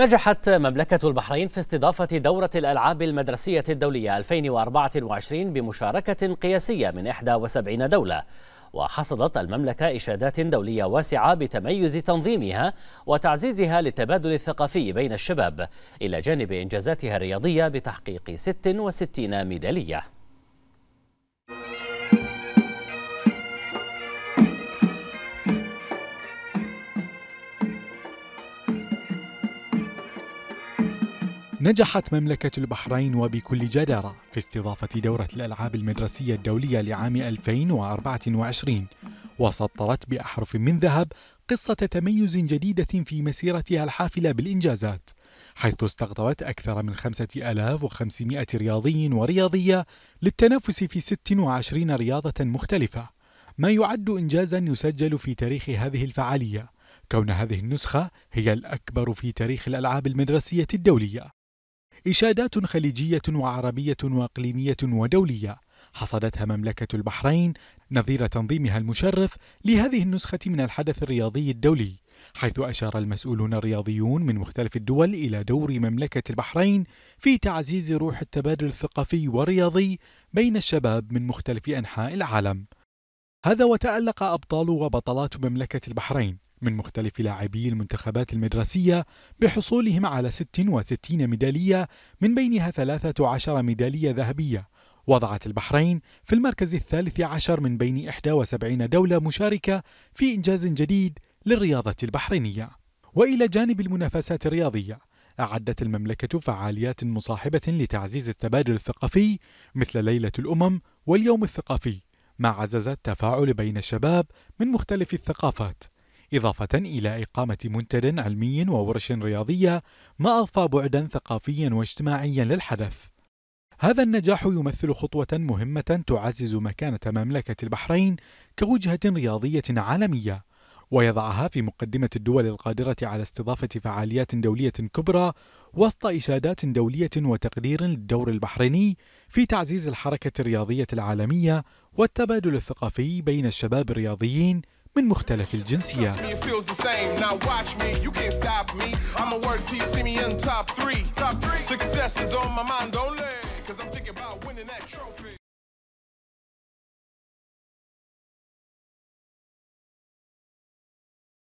نجحت مملكة البحرين في استضافة دورة الألعاب المدرسية الدولية 2024 بمشاركة قياسية من 71 دولة وحصدت المملكة إشادات دولية واسعة بتميز تنظيمها وتعزيزها للتبادل الثقافي بين الشباب إلى جانب إنجازاتها الرياضية بتحقيق 66 ميدالية نجحت مملكة البحرين وبكل جدارة في استضافة دورة الألعاب المدرسية الدولية لعام 2024 وسطرت بأحرف من ذهب قصة تميز جديدة في مسيرتها الحافلة بالإنجازات حيث استقطبت أكثر من 5500 رياضي ورياضية للتنافس في 26 رياضة مختلفة ما يعد إنجازا يسجل في تاريخ هذه الفعالية كون هذه النسخة هي الأكبر في تاريخ الألعاب المدرسية الدولية إشادات خليجية وعربية وإقليمية ودولية حصدتها مملكة البحرين نظير تنظيمها المشرف لهذه النسخة من الحدث الرياضي الدولي حيث أشار المسؤولون الرياضيون من مختلف الدول إلى دور مملكة البحرين في تعزيز روح التبادل الثقافي والرياضي بين الشباب من مختلف أنحاء العالم هذا وتألق أبطال وبطلات مملكة البحرين من مختلف لاعبي المنتخبات المدرسية بحصولهم على 66 ميدالية من بينها 13 ميدالية ذهبية وضعت البحرين في المركز الثالث عشر من بين 71 دولة مشاركة في إنجاز جديد للرياضة البحرينية وإلى جانب المنافسات الرياضية أعدت المملكة فعاليات مصاحبة لتعزيز التبادل الثقافي مثل ليلة الأمم واليوم الثقافي ما عزز التفاعل بين الشباب من مختلف الثقافات إضافة إلى إقامة منتدى علمي وورش رياضية ما أضفى بعدا ثقافيا واجتماعيا للحدث هذا النجاح يمثل خطوة مهمة تعزز مكانة مملكة البحرين كوجهة رياضية عالمية ويضعها في مقدمة الدول القادرة على استضافة فعاليات دولية كبرى وسط إشادات دولية وتقدير للدور البحريني في تعزيز الحركة الرياضية العالمية والتبادل الثقافي بين الشباب الرياضيين من مختلف الجنسيات Success is on my mind, don't let, cause I'm thinking about winning that trophy.